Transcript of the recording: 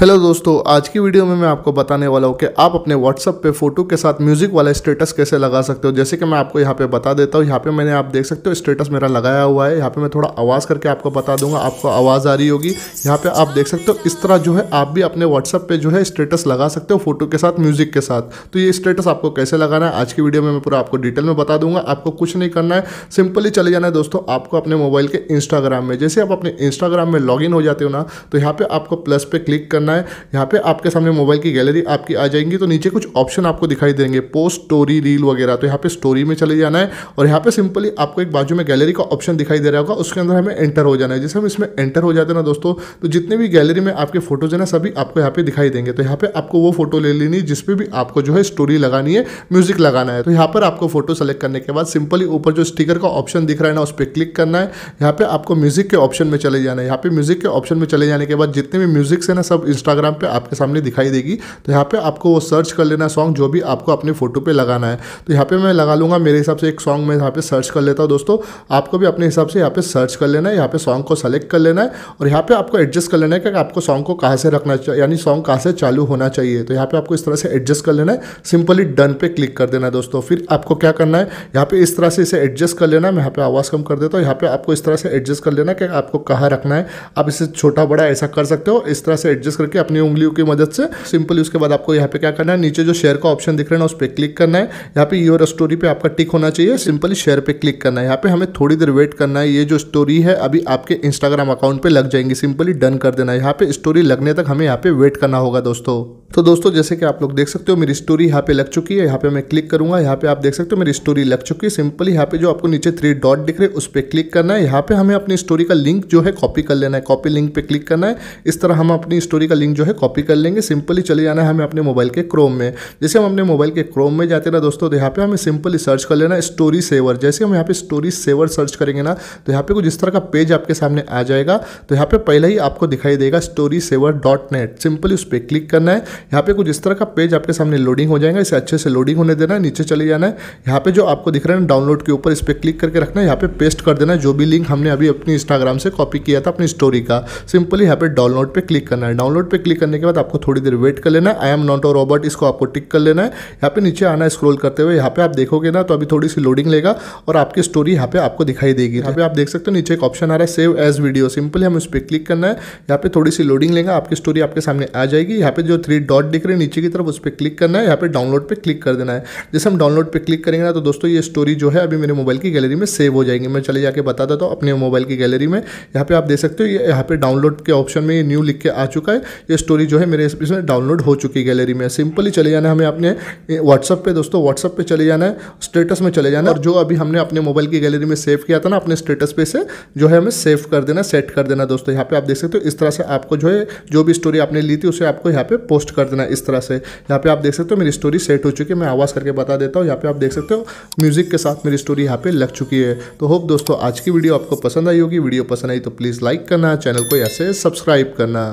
hello दोस्तों आज की वीडियो में मैं आपको बताने वाला हूँ कि आप अपने व्हाट्सअप पे फोटो के साथ म्यूज़िक वाला स्टेटस कैसे लगा सकते हो जैसे कि मैं आपको यहाँ पे बता देता हूँ यहाँ पे मैंने आप देख सकते हो स्टेटस मेरा लगाया हुआ है यहाँ पे मैं थोड़ा आवाज़ करके आपको बता दूंगा आपको आवाज़ आ रही होगी यहाँ पे आप देख सकते हो इस तरह जो है आप भी अपने व्हाट्सअप पर जो है स्टेटस लगा सकते हो फोटो के साथ म्यूज़िक के साथ तो ये स्टेटस आपको कैसे लगाना है आज की वीडियो में मैं पूरा आपको डिटेल में बता दूंगा आपको कुछ नहीं करना है सिंपली चले जाना है दोस्तों आपको अपने मोबाइल के इंस्टाग्राम में जैसे आप अपने इंस्टाग्राम में लॉग हो जाते हो ना तो यहाँ पर आपको प्लस पे क्लिक करना करना है यहाँ पे आपके सामने मोबाइल की गैलरी आपकी आ जाएंगी तो नीचे कुछ ऑप्शन आपको दिखाई देंगे पोस्ट स्टोरी रील वगैरह तो यहाँ पे स्टोरी में चले जाना है और यहाँ पे सिंपली आपको एक बाजू में गैलरी का ऑप्शन दिखाई दे रहा होगा उसके अंदर हमें एंटर हो जाना है जैसे हम इसमें एंटर हो जाते ना दोस्तों तो जितने भी गैलरी में आपके फोटोज है ना सभी आपको यहाँ पे दिखाई देंगे तो यहाँ पे आपको वो फोटो ले लेनी है जिसपे भी आपको जो है स्टोरी लगानी है म्यूजिक लगाना है तो यहाँ पर आपको फोटो सेलेक्ट करने के बाद सिंपली ऊपर जो स्टिकर का ऑप्शन दिख रहा है ना उस पर क्लिक करना है यहाँ पे आपको म्यूजिक के ऑप्शन में चले जाना है यहाँ पे म्यूजिक के ऑप्शन में चले जाने के बाद जितने भी म्यूजिक्स है ना सब इंस्टाग्राम पे आपके सामने दिखाई देगी तो यहाँ पे आपको वो सर्च कर लेना सॉन्ग जो भी आपको अपने फ़ोटो पे लगाना है तो यहाँ पे मैं लगा लूँगा मेरे हिसाब से एक सॉन्ग मैं यहाँ पे सर्च कर लेता हूँ दोस्तों आपको भी अपने हिसाब से यहाँ पे सर्च कर लेना है यहाँ पे सॉन्ग को सेलेक्ट कर लेना है और यहाँ पे आपको एडजस्ट कर लेना है कि आपको सॉन्ग को कहाँ से रखना चाहिए यानी सॉन्ग कहाँ से चालू होना चाहिए तो यहाँ पे आपको इस तरह से एडजस्ट कर लेना है सिंपली डन पे क्लिक कर देना है दोस्तों फिर आपको क्या करना है यहाँ पे इस तरह से इसे एडजस्ट कर लेना है मैं यहाँ पे आवाज़ कम कर देता हूँ यहाँ पे आपको इस तरह से एडजस्ट कर लेना है कि आपको कहाँ रखना है आप इसे छोटा बड़ा ऐसा कर सकते हो इस तरह से एडजस्ट करके अपनी उंगलियों की मदद से सिंपली उसके बाद आपको यहाँ पे क्या करना है नीचे जो शेयर का ऑप्शन दिख रहा है ना उस पर क्लिक करना है यहाँ पे योर स्टोरी पे आपका टिक होना चाहिए सिंपली शेयर पे क्लिक करना है यहाँ पे हमें थोड़ी देर वेट करना है ये जो स्टोरी है अभी आपके इंस्टाग्राम अकाउंट पर लग जाएंगी सिंपली डन कर देना है यहाँ पे स्टोरी लगने तक हमें यहाँ पे वेट करना होगा दोस्तों तो दोस्तों जैसे कि आप लोग देख सकते हो मेरी स्टोरी यहाँ पे लग चुकी है यहाँ पे मैं क्लिक करूंगा यहाँ पे आप देख सकते हो मेरी स्टोरी लग चुकी है सिंपली यहाँ पे जो आपको नीचे थ्री डॉट दिख रहे उस पर क्लिक करना है यहाँ पे हमें अपनी स्टोरी का लिंक जो है कॉपी कर लेना है कॉपी लिंक पे क्लिक करना है इस तरह हम अपनी स्टोरी का लिंक जो है कॉपी कर लेंगे सिंपली चले जाना है हमें अपने मोबाइल के क्रोम में जैसे हम अपने मोबाइल के क्रोम में जाते ना दोस्तों तो यहाँ पे हमें सिंपली सर्च कर लेना स्टोरी सेवर जैसे हम यहाँ पे स्टोरी सेवर सर्च करेंगे ना तो यहाँ पे कुछ इस तरह का पेज आपके सामने आ जाएगा तो यहाँ पे पहले ही आपको दिखाई देगा story saver dot net simply उस पर क्लिक करना है यहाँ पे कुछ इस तरह का पेज आपके सामने लोडिंग हो जाएगा इसे अच्छे से लोडिंग होने देना है नीचे चले जाना है यहाँ पे जो आपको दिख रहा है डाउनलोड के ऊपर इस पर क्लिक करके रखना है यहाँ पे पेस्ट कर देना है जो भी लिंक हमने अभी अपनी इंस्टाग्राम से कॉपी किया था अपनी स्टोरी का सिंपली यहाँ पे डाउनलोड पे क्लिक करना है डाउनलोड पे क्लिक करने के बाद आपको थोड़ी देर वेट कर लेना है I am not a robot इसको आपको टिक कर लेना है यहाँ पे नीचे आना स्क्रोल करते हुए यहाँ पे आप देखोगे ना तो अभी थोड़ी सी लोडिंग लेगा और आपकी स्टोरी यहाँ पे आपको दिखाई देगी यहाँ पे आप देख सकते हो नीचे एक ऑप्शन आ रहा है सेव एज वीडियो सिंपली हम उस पर क्लिक करना है यहाँ पे थोड़ी सी लोडिंग लेगा आपकी स्टोरी आपके सामने आ जाएगी यहाँ पे जो थ्री डॉट दिख रही है नीचे की तरफ उस पर क्लिक करना है यहाँ पे डाउनलोड पे क्लिक कर देना है जैसे हम डाउनलोड पे क्लिक करेंगे ना तो दोस्तों ये स्टोरी जो है अभी मेरे मोबाइल की गैलरी में सेव हो जाएंगे मैं चले जाके बता देता हूँ तो अपने मोबाइल की गैलरी में यहाँ पे आप देख सकते हो ये यहाँ पे डाउनलोड के ऑप्शन में ये न्यू लिख के आ चुका है ये स्टोरी जो है मेरे इसमें डाउनलोड हो चुकी है गैलरी में सिंपली चले जाना है हमें अपने व्हाट्सअप पे दोस्तों व्हाट्सअप पे चले जाना है स्टेटस में चले जाना है और जो अभी हमने अपने मोबाइल की गैलरी में सेव किया था ना अपने स्टेटस पे से जो है हमें सेव कर देना सेट कर देना दोस्तों यहाँ पे आप देख सकते हो इस तरह से आपको जो है जो भी स्टोरी आपने ली थी उसे आपको यहाँ पे पोस्ट कर देना इस तरह से यहाँ पे आप देख सकते हो मेरी स्टोरी सेट हो चुकी है मैं आवाज़ करके बता देता हूँ यहाँ पे आप देख सकते हो म्यूज़िक के साथ मेरी स्टोरी यहाँ पे लग चुकी है तो होप दोस्तों आज की वीडियो आपको पसंद आई होगी वीडियो पसंद आई तो प्लीज़ लाइक करना चैनल को यहाँ से सब्सक्राइब करना